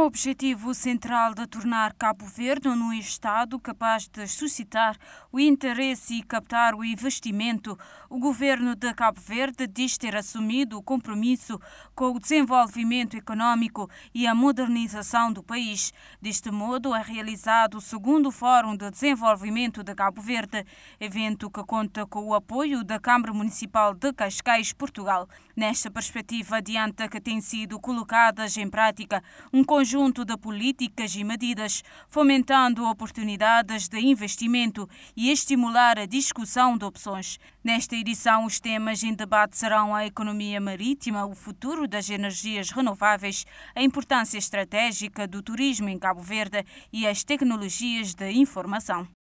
o objetivo central de tornar Cabo Verde um Estado capaz de suscitar o interesse e captar o investimento, o governo de Cabo Verde diz ter assumido o compromisso com o desenvolvimento econômico e a modernização do país. Deste modo, é realizado o segundo Fórum de Desenvolvimento de Cabo Verde, evento que conta com o apoio da Câmara Municipal de Cascais, Portugal. Nesta perspectiva, adianta que têm sido colocadas em prática um conjunto conjunto de políticas e medidas, fomentando oportunidades de investimento e estimular a discussão de opções. Nesta edição, os temas em debate serão a economia marítima, o futuro das energias renováveis, a importância estratégica do turismo em Cabo Verde e as tecnologias de informação.